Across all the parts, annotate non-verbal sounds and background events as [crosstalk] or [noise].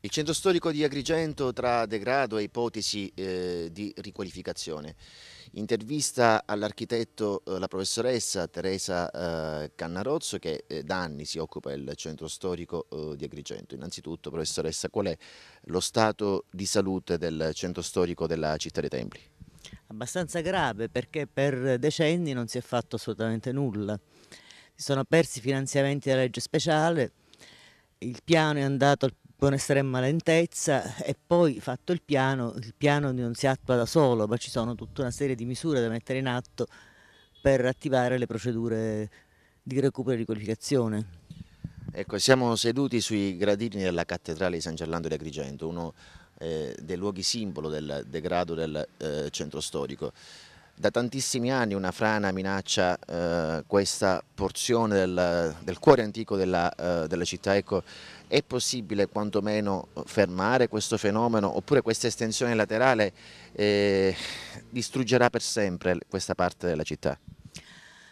Il centro storico di Agrigento tra degrado e ipotesi eh, di riqualificazione. Intervista all'architetto, eh, la professoressa Teresa eh, Cannarozzo che eh, da anni si occupa del centro storico eh, di Agrigento. Innanzitutto professoressa qual è lo stato di salute del centro storico della città dei Templi? Abbastanza grave perché per decenni non si è fatto assolutamente nulla. Si sono persi finanziamenti della legge speciale, il piano è andato al può essere in e poi fatto il piano, il piano non si attua da solo, ma ci sono tutta una serie di misure da mettere in atto per attivare le procedure di recupero e riqualificazione. Ecco, siamo seduti sui gradini della cattedrale di San Gerlando di Agrigento, uno eh, dei luoghi simbolo del degrado del eh, centro storico. Da tantissimi anni una frana minaccia eh, questa porzione del, del, cuore antico della, eh, della città. Ecco, è possibile quantomeno fermare questo fenomeno oppure questa estensione laterale eh, distruggerà per sempre questa parte della città?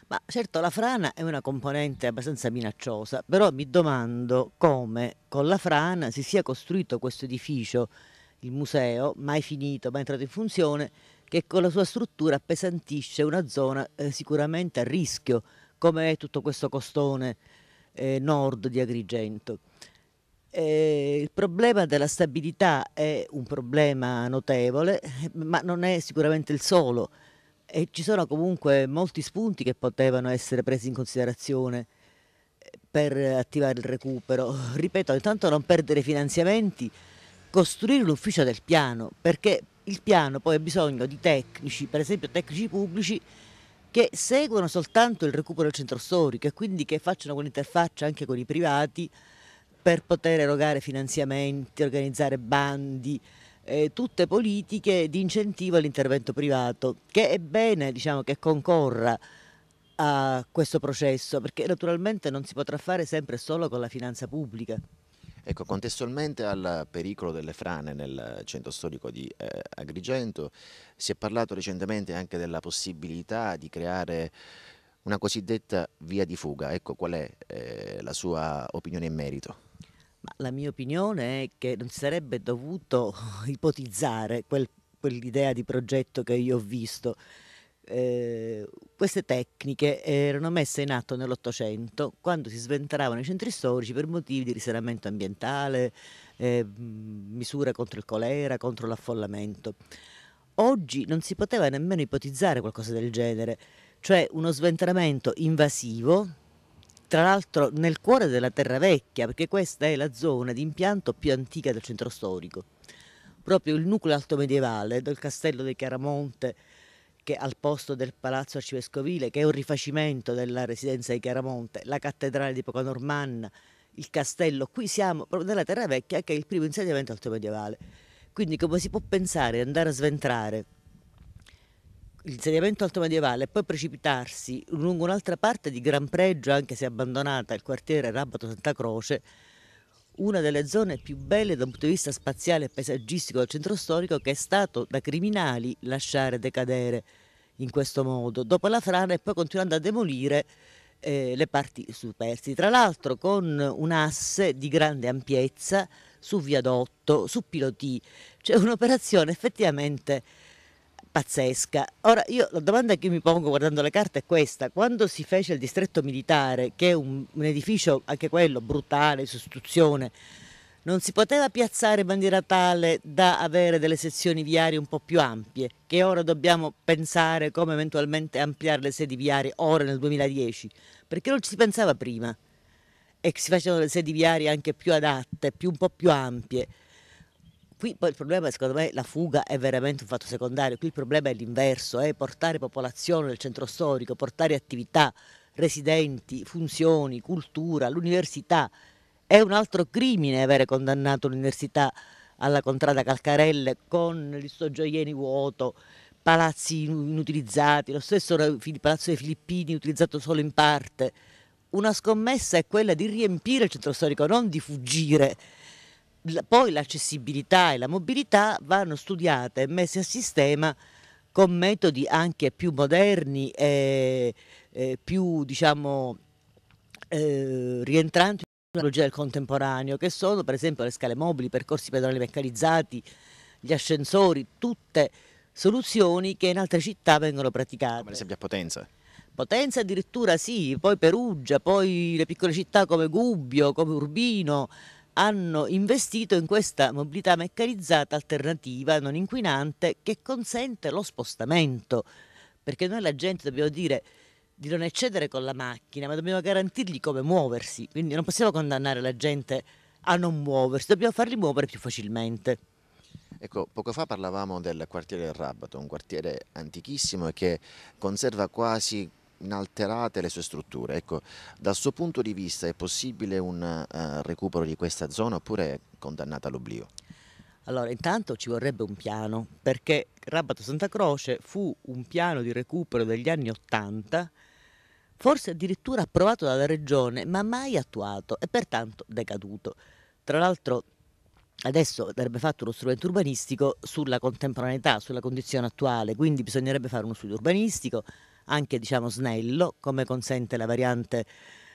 Ma certo la frana è una componente abbastanza minacciosa, però mi domando come con la frana si sia costruito questo edificio, il museo, mai finito, mai entrato in funzione, che con la sua struttura appesantisce una zona eh, sicuramente a rischio, come è tutto questo costone eh, nord di Agrigento. Eh, il problema della stabilità è un problema notevole, ma non è sicuramente il solo. E ci sono comunque molti spunti che potevano essere presi in considerazione eh, per attivare il recupero. Ripeto, intanto non perdere finanziamenti, costruire l'ufficio del piano, perché il piano poi ha bisogno di tecnici, per esempio tecnici pubblici, che seguono soltanto il recupero del centro storico e quindi che facciano quell'interfaccia anche con i privati per poter erogare finanziamenti, organizzare bandi, eh, tutte politiche di incentivo all'intervento privato, che è bene diciamo, che concorra a questo processo, perché naturalmente non si potrà fare sempre solo con la finanza pubblica. Ecco, contestualmente al pericolo delle frane nel centro storico di eh, Agrigento, si è parlato recentemente anche della possibilità di creare una cosiddetta via di fuga. Ecco, qual è eh, la sua opinione in merito? Ma la mia opinione è che non si sarebbe dovuto [laughs] ipotizzare quel, quell'idea di progetto che io ho visto eh, queste tecniche erano messe in atto nell'Ottocento quando si sventravano i centri storici per motivi di risanamento ambientale, eh, misure contro il colera, contro l'affollamento. Oggi non si poteva nemmeno ipotizzare qualcosa del genere, cioè uno sventramento invasivo, tra l'altro nel cuore della terra vecchia, perché questa è la zona di impianto più antica del centro storico. Proprio il nucleo altomedievale del castello dei Chiaramonte che al posto del Palazzo Arcivescovile, che è un rifacimento della residenza di Chiaramonte, la cattedrale di Poconormanna, il castello, qui siamo proprio nella Terra Vecchia che è il primo insediamento alto medievale. Quindi come si può pensare di andare a sventrare l'insediamento alto medievale e poi precipitarsi lungo un'altra parte di gran pregio, anche se abbandonata, il quartiere Rabato Santa Croce, una delle zone più belle da un punto di vista spaziale e paesaggistico del centro storico che è stato da criminali lasciare decadere in questo modo, dopo la frana e poi continuando a demolire eh, le parti superstiti, Tra l'altro con un'asse di grande ampiezza su viadotto, su piloti, cioè un'operazione effettivamente pazzesca. Ora, io la domanda che mi pongo guardando le carte è questa: quando si fece il distretto militare, che è un, un edificio anche quello brutale, sostituzione, non si poteva piazzare in maniera tale da avere delle sezioni viarie un po' più ampie, che ora dobbiamo pensare come eventualmente ampliare le sedi viarie ora nel 2010, perché non ci si pensava prima e si facevano le sedi viarie anche più adatte, più, un po' più ampie qui poi il problema secondo me la fuga è veramente un fatto secondario, qui il problema è l'inverso, è eh. portare popolazione nel centro storico, portare attività, residenti, funzioni, cultura, l'università. È un altro crimine avere condannato l'università alla contrada Calcarelle con gli suo gioieni vuoto, palazzi inutilizzati, lo stesso palazzo dei Filippini utilizzato solo in parte. Una scommessa è quella di riempire il centro storico, non di fuggire poi l'accessibilità e la mobilità vanno studiate e messe a sistema con metodi anche più moderni e, e più diciamo, eh, rientranti nella tecnologia del contemporaneo, che sono per esempio le scale mobili, i percorsi pedonali meccanizzati, gli ascensori, tutte soluzioni che in altre città vengono praticate. Per esempio a Potenza. Potenza addirittura sì, poi Perugia, poi le piccole città come Gubbio, come Urbino, hanno investito in questa mobilità meccanizzata alternativa, non inquinante, che consente lo spostamento. Perché noi la gente dobbiamo dire di non eccedere con la macchina, ma dobbiamo garantirgli come muoversi. Quindi non possiamo condannare la gente a non muoversi, dobbiamo farli muovere più facilmente. Ecco, poco fa parlavamo del quartiere del Rabato, un quartiere antichissimo e che conserva quasi inalterate le sue strutture. Ecco, dal suo punto di vista è possibile un uh, recupero di questa zona oppure è condannata all'oblio? Allora, intanto ci vorrebbe un piano, perché Rabato Santa Croce fu un piano di recupero degli anni Ottanta, forse addirittura approvato dalla Regione, ma mai attuato e pertanto decaduto. Tra l'altro adesso andrebbe fatto uno strumento urbanistico sulla contemporaneità, sulla condizione attuale, quindi bisognerebbe fare uno studio urbanistico, anche diciamo snello, come consente la variante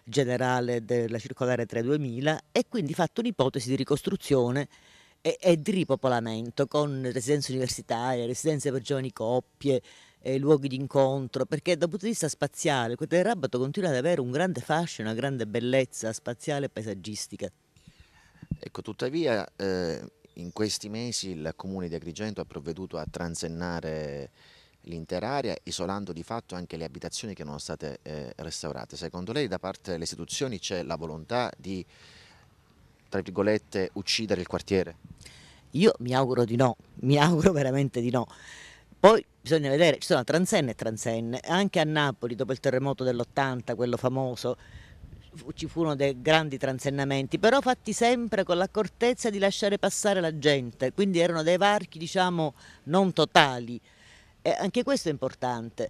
generale della circolare 32000 e quindi fatto un'ipotesi di ricostruzione e, e, di ripopolamento con residenze universitarie, residenze per giovani coppie, eh, luoghi di incontro, perché dal punto di vista spaziale il del Rabato continua ad avere un grande fascio, una grande bellezza spaziale e paesaggistica. Ecco, tuttavia eh, in questi mesi il comune di Agrigento ha provveduto a transennare l'intera area, isolando di fatto anche le abitazioni che non sono state eh, restaurate. Secondo lei da parte delle istituzioni c'è la volontà di, tra virgolette, uccidere il quartiere? Io mi auguro di no, [laughs] mi auguro veramente di no. Poi bisogna vedere, ci sono transenne e transenne, anche a Napoli dopo il terremoto dell'80, quello famoso, ci furono dei grandi transennamenti, però fatti sempre con l'accortezza di lasciare passare la gente, quindi erano dei varchi diciamo non totali. Eh, anche questo è importante.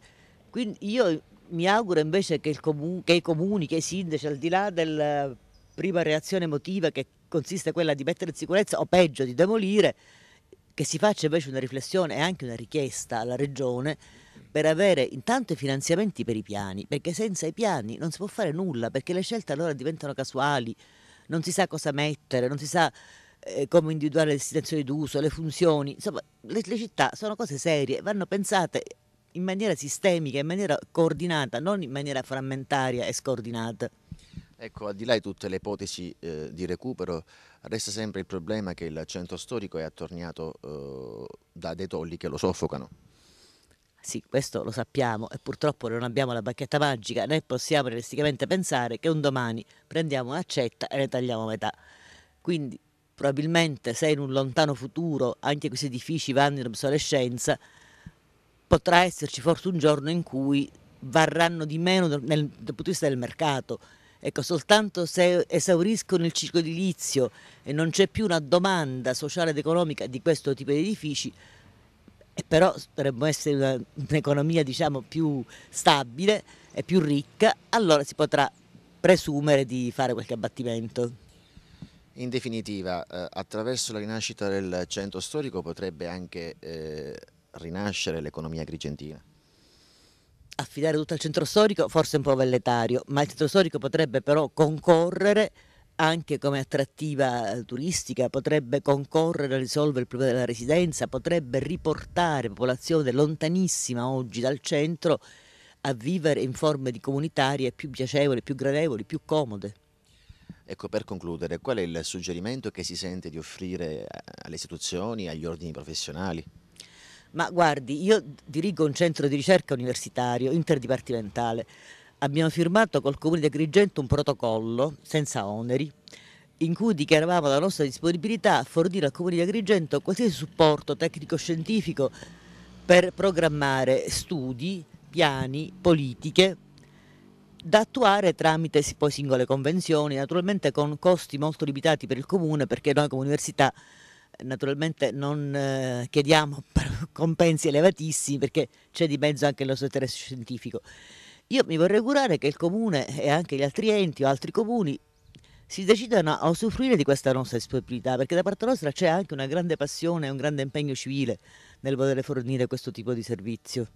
Quindi io mi auguro invece che, comun- che, i comuni, che i sindaci, al di là della prima reazione emotiva che consiste quella di mettere in sicurezza o peggio di demolire, che si faccia invece una riflessione e anche una richiesta alla regione per avere intanto i finanziamenti per i piani, perché senza i piani non si può fare nulla, perché le scelte allora diventano casuali, non si sa cosa mettere, non si sa eh, come individuare le destinazioni d'uso, le funzioni, insomma le, le città sono cose serie, vanno pensate in maniera sistemica, in maniera coordinata, non in maniera frammentaria e scordinata. Ecco, al di là di tutte le ipotesi eh, di recupero, resta sempre il problema che il centro storico è attorniato eh, da dei tolli che lo soffocano. Sì, questo lo sappiamo e purtroppo non abbiamo la bacchetta magica né possiamo realisticamente pensare che un domani prendiamo un'accetta e ne tagliamo metà. Quindi probabilmente se in un lontano futuro anche questi edifici vanno in obsolescenza, potrà esserci forse un giorno in cui varranno di meno nel, dal punto di vista del mercato. Ecco, soltanto se esauriscono il ciclo edilizio e non c'è più una domanda sociale ed economica di questo tipo di edifici, e però dovremmo essere un'economia diciamo, più stabile e più ricca, allora si potrà presumere di fare qualche abbattimento. In definitiva, eh, attraverso la rinascita del centro storico potrebbe anche eh, rinascere l'economia agrigentina? Affidare tutto al centro storico forse è un po' velletario, ma il centro storico potrebbe però concorrere anche come attrattiva turistica, potrebbe concorrere a risolvere il problema della residenza, potrebbe riportare popolazione lontanissima oggi dal centro a vivere in forme di comunitarie più piacevoli, più gradevoli, più comode. Ecco, per concludere, qual è il suggerimento che si sente di offrire eh, alle istituzioni, agli ordini professionali? Ma guardi, io dirigo un centro di ricerca universitario interdipartimentale. Abbiamo firmato col Comune di Agrigento un protocollo senza oneri in cui dichiaravamo la nostra disponibilità a fornire al Comune di Agrigento qualsiasi supporto tecnico-scientifico per programmare studi, piani, politiche da attuare tramite poi singole convenzioni, naturalmente con costi molto limitati per il comune perché noi come università naturalmente non eh, chiediamo [laughs] compensi elevatissimi perché c'è di mezzo anche il nostro interesse scientifico. Io mi vorrei augurare che il comune e anche gli altri enti o altri comuni si decidano a usufruire di questa nostra disponibilità perché da parte nostra c'è anche una grande passione e un grande impegno civile nel voler fornire questo tipo di servizio.